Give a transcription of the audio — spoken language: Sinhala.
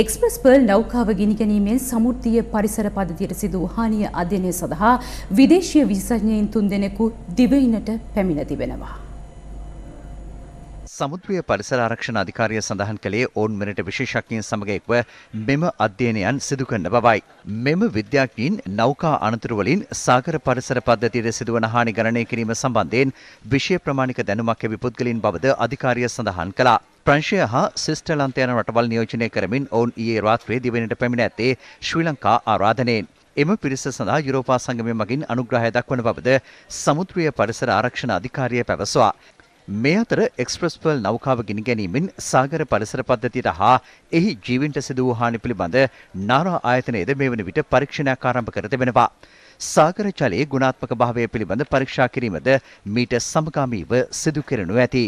එක්ස්ප්‍රස් පර්ල් නෞකාව ගිනිගැනීමෙන් සමුෘතිය පරිසර පදතියට සිදූ හානිය අධ්‍යනය සඳහා විදේශය විසඥයෙන් තුන් දෙනෙකු දිවයිනට පැමිණ තිබෙනවා. සමුද්‍රිය පරිසර ආරක්ෂණ අධිකාරිය සඳහන් කළේ ඔවුන් මෙරට විශේෂඥයන් සමග එක්ව මෙම අධ්‍යයනයන් සිදු කරන බවයි. මෙම විද්‍යාඥයින් නෞකා අනතුරු වලින් සාගර පරිසර පද්ධතියට සිදුවන හානි ගණනය කිරීම සම්බන්ධයෙන් විෂය ප්‍රමාණික දැනුමක් ඇවි පුද්ගලින් බවද අධිකාරිය සඳහන් කළා. ප්‍රංශය හා සිස්ටලන්ත යන රටවල් නියෝජනය කරමින් ඔවුන් ඊයේ රාත්‍රියේ දිවෙනට පැමිණ ඇත්තේ ශ්‍රී ලංකා ආරාධනයෙන්. එම පිරිස සඳහා යුරෝපා සංගමය මගින් අනුග්‍රහය දක්වන බවද සමුද්‍රිය පරිසර ආරක්ෂණ අධිකාරිය පැවසවා. මේ අතර එක්ස්ප්‍රස් පර්ල් නෞකාව ගිනි ගැනීමෙන් සාගර පරිසර පද්ධතියට හා එහි ජීවින්ට සිදු වූ හානි පිළිබඳ නාරා ආයතනයේද මේ වන විට පරීක්ෂණයක් ආරම්භ කර තිබෙනවා. සාගර ජලයේ ගුණාත්මක භාවය පිළිබඳ පරීක්ෂා කිරීමද මීට සමගාමීව සිදු කරනු ඇති.